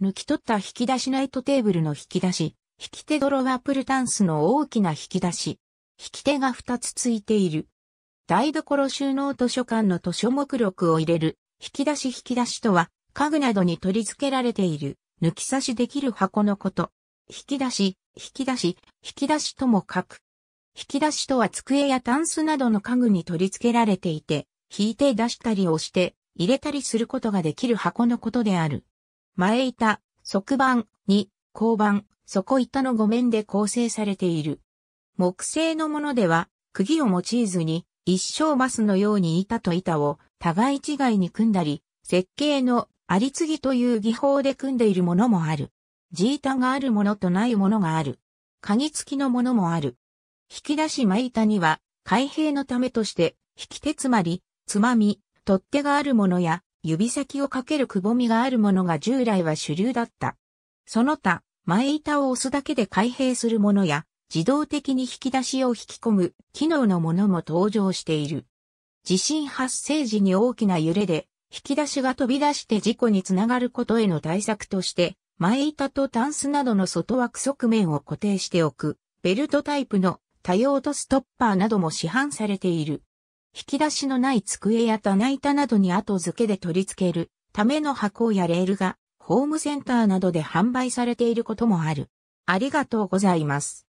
抜き取った引き出しナイトテーブルの引き出し、引き手ドロワプルタンスの大きな引き出し。引き手が2つついている。台所収納図書館の図書目録を入れる、引き出し引き出しとは、家具などに取り付けられている、抜き差しできる箱のこと。引き出し、引き出し、引き出しとも書く。引き出しとは机やタンスなどの家具に取り付けられていて、引いて出したり押して、入れたりすることができる箱のことである。前板、側板、に、鋼板、底板の5面で構成されている。木製のものでは、釘を用いずに、一生バスのように板と板を互い違いに組んだり、設計のあり継ぎという技法で組んでいるものもある。地板があるものとないものがある。鍵付きのものもある。引き出し前板には、開閉のためとして、引き手つまり、つまみ、取っ手があるものや、指先をかけるくぼみがあるものが従来は主流だった。その他、前板を押すだけで開閉するものや、自動的に引き出しを引き込む機能のものも登場している。地震発生時に大きな揺れで、引き出しが飛び出して事故につながることへの対策として、前板とタンスなどの外枠側面を固定しておく、ベルトタイプの多用途ストッパーなども市販されている。引き出しのない机や棚板などに後付けで取り付けるための箱やレールがホームセンターなどで販売されていることもある。ありがとうございます。